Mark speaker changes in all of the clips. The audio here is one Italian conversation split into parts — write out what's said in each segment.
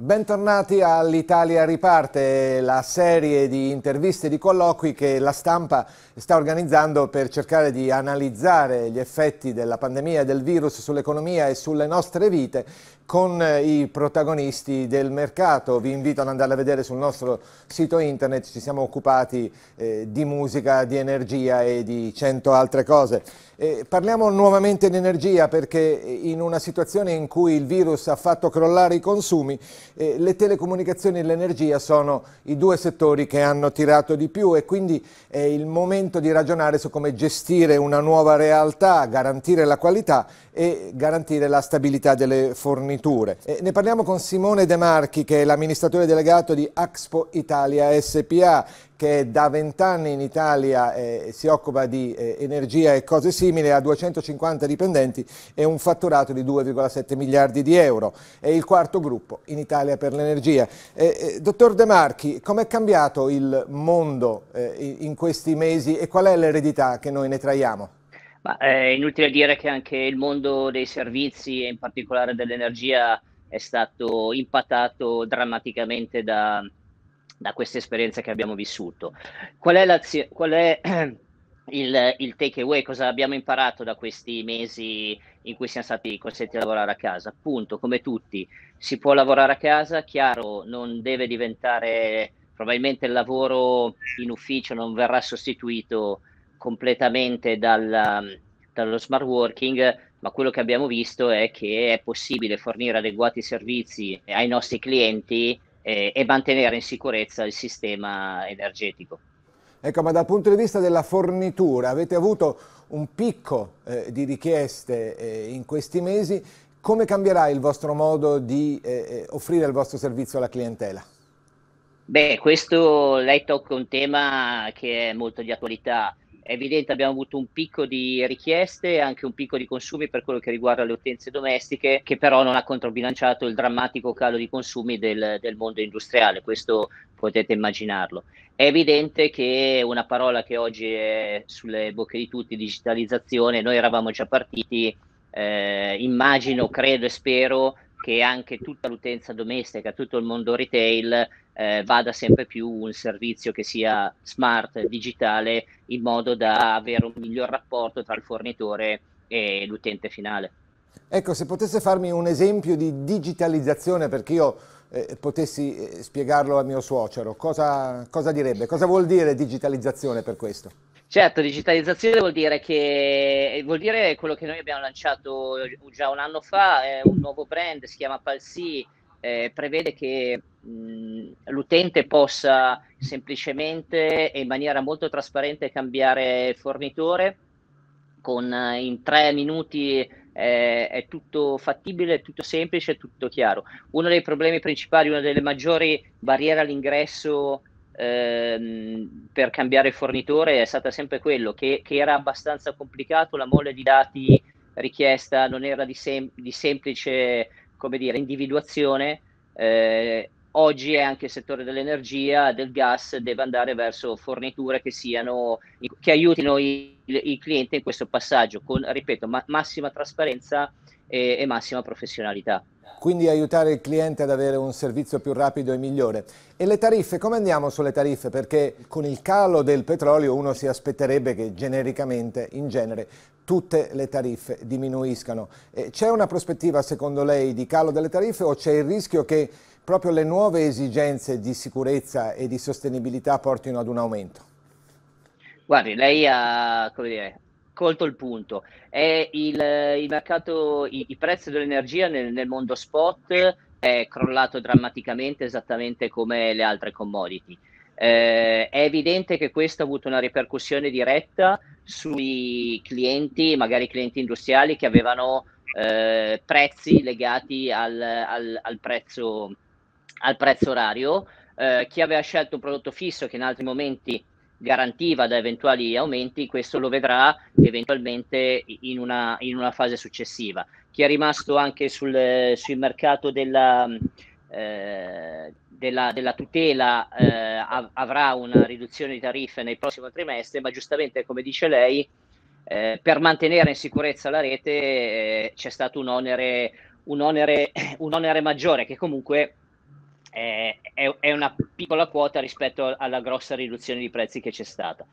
Speaker 1: Bentornati all'Italia Riparte, la serie di interviste e di colloqui che la stampa sta organizzando per cercare di analizzare gli effetti della pandemia e del virus sull'economia e sulle nostre vite con eh, i protagonisti del mercato. Vi invito ad andare a vedere sul nostro sito internet, ci siamo occupati eh, di musica, di energia e di cento altre cose. Eh, parliamo nuovamente di energia perché eh, in una situazione in cui il virus ha fatto crollare i consumi, eh, le telecomunicazioni e l'energia sono i due settori che hanno tirato di più e quindi è il momento di ragionare su come gestire una nuova realtà, garantire la qualità e garantire la stabilità delle forniture forniture. E ne parliamo con Simone De Marchi che è l'amministratore delegato di Axpo Italia SPA che da vent'anni in Italia eh, si occupa di eh, energia e cose simili, ha 250 dipendenti e un fatturato di 2,7 miliardi di euro. È il quarto gruppo in Italia per l'energia. Eh, eh dottor De Marchi, com'è cambiato il mondo eh, in questi mesi e qual è l'eredità che noi ne traiamo?
Speaker 2: Ma è eh, inutile dire che anche il mondo dei servizi e in particolare dell'energia è stato impattato drammaticamente da, da questa esperienza che abbiamo vissuto. Qual è, la, qual è il, il takeaway? Cosa abbiamo imparato da questi mesi in cui siamo stati costretti a lavorare a casa? Appunto, come tutti, si può lavorare a casa, chiaro, non deve diventare probabilmente il lavoro in ufficio non verrà sostituito completamente dal, dallo smart working, ma quello che abbiamo visto è che è possibile fornire adeguati servizi ai nostri clienti eh, e mantenere in sicurezza il sistema energetico.
Speaker 1: Ecco, ma dal punto di vista della fornitura avete avuto un picco eh, di richieste eh, in questi mesi, come cambierà il vostro modo di eh, eh, offrire il vostro servizio alla clientela?
Speaker 2: Beh, questo lei tocca un tema che è molto di attualità è evidente abbiamo avuto un picco di richieste e anche un picco di consumi per quello che riguarda le utenze domestiche, che però non ha controbilanciato il drammatico calo di consumi del, del mondo industriale, questo potete immaginarlo. È evidente che una parola che oggi è sulle bocche di tutti, digitalizzazione, noi eravamo già partiti, eh, immagino, credo e spero che anche tutta l'utenza domestica, tutto il mondo retail eh, vada sempre più un servizio che sia smart, digitale, in modo da avere un miglior rapporto tra il fornitore e l'utente finale.
Speaker 1: Ecco, se potesse farmi un esempio di digitalizzazione, perché io eh, potessi eh, spiegarlo a mio suocero, cosa, cosa direbbe? Cosa vuol dire digitalizzazione per questo?
Speaker 2: Certo, digitalizzazione vuol dire, che, eh, vuol dire quello che noi abbiamo lanciato già un anno fa, è un nuovo brand, si chiama Palsy, eh, prevede che mh, l'utente possa semplicemente e in maniera molto trasparente cambiare fornitore con eh, in tre minuti eh, è tutto fattibile, è tutto semplice, è tutto chiaro. Uno dei problemi principali, una delle maggiori barriere all'ingresso ehm, per cambiare fornitore è stata sempre quello che, che era abbastanza complicato, la mole di dati richiesta non era di, sem- di semplice come dire, individuazione. Eh, oggi è anche il settore dell'energia, del gas, deve andare verso forniture che, siano, che aiutino il, il cliente in questo passaggio con, ripeto, ma, massima trasparenza e, e massima professionalità
Speaker 1: quindi aiutare il cliente ad avere un servizio più rapido e migliore. E le tariffe, come andiamo sulle tariffe? Perché con il calo del petrolio uno si aspetterebbe che genericamente, in genere, tutte le tariffe diminuiscano. C'è una prospettiva secondo lei di calo delle tariffe o c'è il rischio che proprio le nuove esigenze di sicurezza e di sostenibilità portino ad un aumento?
Speaker 2: Guardi, lei ha, come dire, colto il punto. È il, eh, il mercato, il, il, prezzo dell'energia nel, nel, mondo spot è crollato drammaticamente esattamente come le altre commodity. Eh, è evidente che questo ha avuto una ripercussione diretta sui clienti, magari clienti industriali che avevano eh, prezzi legati al, al, al, prezzo, al prezzo orario. Eh, chi aveva scelto un prodotto fisso che in altri momenti garantiva da eventuali aumenti, questo lo vedrà eventualmente in una, in una fase successiva. Chi è rimasto anche sul, sul mercato della, eh, della, della, tutela eh, avrà una riduzione di tariffe nel prossimo trimestre, ma giustamente come dice lei, eh, per mantenere in sicurezza la rete eh, c'è stato un onere, un, onere, un onere maggiore che comunque è, è, una piccola quota rispetto alla grossa riduzione di prezzi che c'è stata.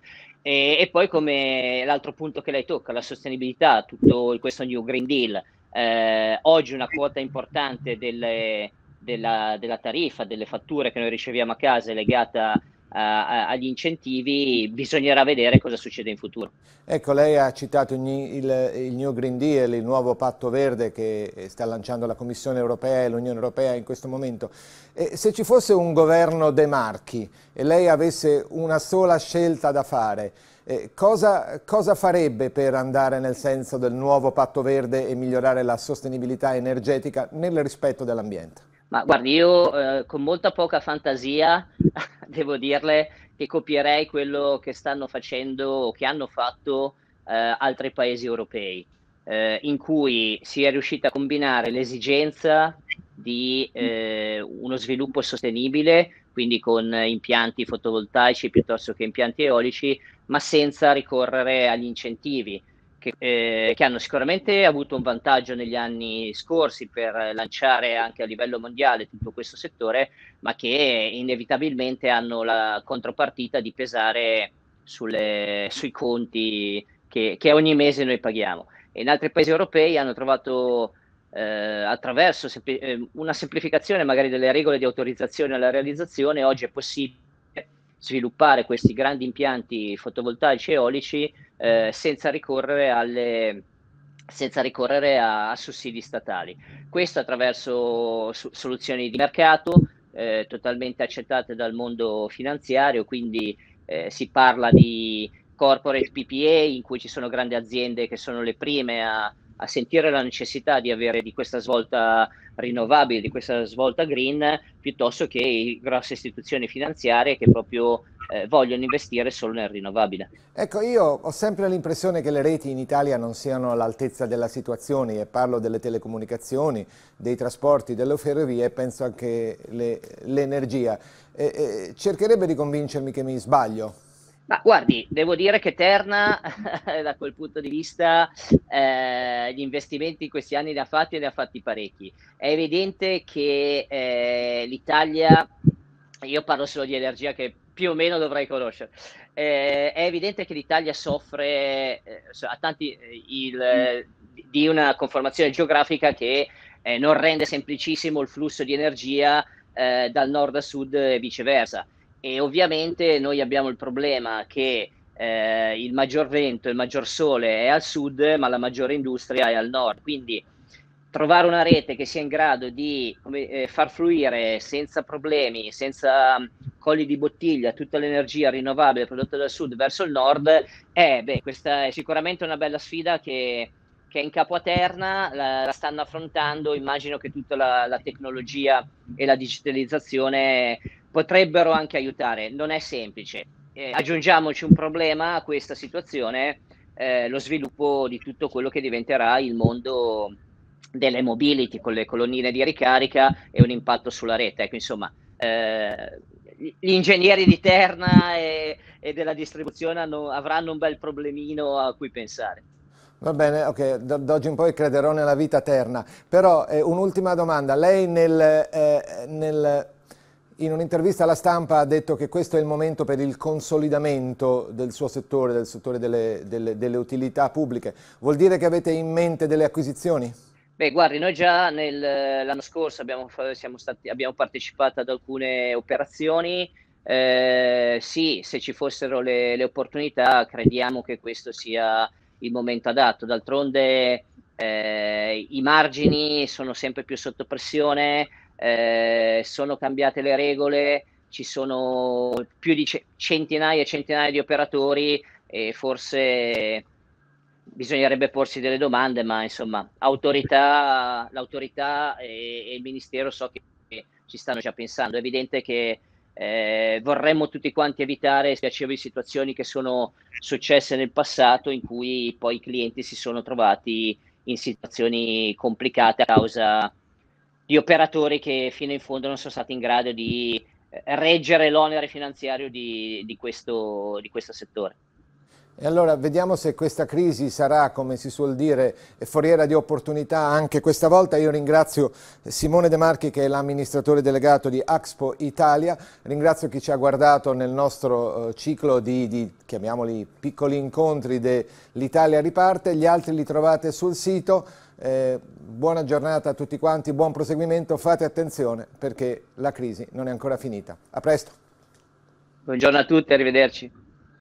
Speaker 2: E, e poi come l'altro punto che lei tocca, la sostenibilità, tutto questo New Green Deal, eh, oggi una quota importante delle, della, della tariffa, delle fatture che noi riceviamo a casa è legata eh, agli incentivi, bisognerà vedere cosa succede in futuro.
Speaker 1: Ecco, lei ha citato il, il, il, New Green Deal, il nuovo patto verde che sta lanciando la Commissione europea e l'Unione europea in questo momento. E se ci fosse un governo De Marchi e lei avesse una sola scelta da fare, eh, cosa, cosa farebbe per andare nel senso del nuovo patto verde e migliorare la sostenibilità energetica nel rispetto dell'ambiente?
Speaker 2: Ma guardi, io eh, con molta poca fantasia devo dirle che copierei quello che stanno facendo o che hanno fatto eh, altri paesi europei, eh, in cui si è riuscita a combinare l'esigenza di eh, uno sviluppo sostenibile, quindi con impianti fotovoltaici piuttosto che impianti eolici, ma senza ricorrere agli incentivi che, eh, che, hanno sicuramente avuto un vantaggio negli anni scorsi per lanciare anche a livello mondiale tutto questo settore, ma che inevitabilmente hanno la contropartita di pesare sulle, sui conti che, che ogni mese noi paghiamo. E in altri paesi europei hanno trovato eh, attraverso sempli- eh, una semplificazione magari delle regole di autorizzazione alla realizzazione, oggi è possibile sviluppare questi grandi impianti fotovoltaici e eolici eh, senza ricorrere alle, senza ricorrere a, a, sussidi statali. Questo attraverso su, soluzioni di mercato eh, totalmente accettate dal mondo finanziario, quindi eh, si parla di corporate PPA in cui ci sono grandi aziende che sono le prime a, a sentire la necessità di avere di questa svolta rinnovabile, di questa svolta green, piuttosto che grosse istituzioni finanziarie che proprio eh, vogliono investire solo nel rinnovabile.
Speaker 1: Ecco, io ho sempre l'impressione che le reti in Italia non siano all'altezza della situazione e parlo delle telecomunicazioni, dei trasporti, delle ferrovie e penso anche all'energia. Eh, eh, cercherebbe di convincermi che mi sbaglio. Ma
Speaker 2: guardi, devo dire che Terna, da quel punto di vista, eh, gli investimenti in questi anni ne ha fatti e li ha fatti parecchi. È evidente che eh, l'Italia, io parlo solo di energia che più o meno dovrei conoscere. Eh, è evidente che l'Italia soffre eh, a tanti, eh, il, di una conformazione geografica che eh, non rende semplicissimo il flusso di energia eh, dal nord a sud e viceversa. E ovviamente noi abbiamo il problema che eh, il maggior vento, il maggior sole è al sud, ma la maggiore industria è al nord. Quindi trovare una rete che sia in grado di come, eh, far fluire senza problemi, senza mm, colli di bottiglia, tutta l'energia rinnovabile prodotta dal sud verso il nord, eh, beh, questa è sicuramente una bella sfida che, che è in capo a Terna, la, la stanno affrontando, immagino che tutta la, la tecnologia e la digitalizzazione potrebbero anche aiutare, non è semplice. Eh, aggiungiamoci un problema a questa situazione, eh, lo sviluppo di tutto quello che diventerà il mondo delle mobility con le colonnine di ricarica e un impatto sulla rete. Ecco, insomma, eh, gli ingegneri di Terna e, e della distribuzione hanno, avranno un bel problemino a cui pensare.
Speaker 1: Va bene, ok, oggi in poi crederò nella vita terna. Però eh, un'ultima domanda. Lei nel, eh, nel, in un'intervista alla stampa ha detto che questo è il momento per il consolidamento del suo settore, del settore delle, delle, delle utilità pubbliche. Vuol dire che avete in mente delle acquisizioni?
Speaker 2: Beh, guardi, noi già nel, l'anno scorso abbiamo, stati, abbiamo, partecipato ad alcune operazioni. Eh, sì, se ci fossero le, le, opportunità, crediamo che questo sia il momento adatto. D'altronde eh, i margini sono sempre più sotto pressione, eh, sono cambiate le regole, ci sono più di centinaia e centinaia di operatori e forse bisognerebbe porsi delle domande, ma insomma, autorità, l'autorità e, e, il ministero so che, ci stanno già pensando. È evidente che eh, vorremmo tutti quanti evitare spiacevoli situazioni che sono successe nel passato in cui poi i clienti si sono trovati in situazioni complicate a causa di operatori che fino in fondo non sono stati in grado di eh, reggere l'onere finanziario di, di, questo, di questo settore.
Speaker 1: E allora vediamo se questa crisi sarà, come si suol dire, foriera di opportunità anche questa volta. Io ringrazio Simone De Marchi che è l'amministratore delegato di Axpo Italia, ringrazio chi ci ha guardato nel nostro eh, ciclo di, di chiamiamoli, piccoli incontri dell'Italia Riparte, gli altri li trovate sul sito. Eh, buona giornata a tutti quanti, buon proseguimento, fate attenzione perché la crisi non è ancora finita. A presto.
Speaker 2: Buongiorno a tutti, arrivederci.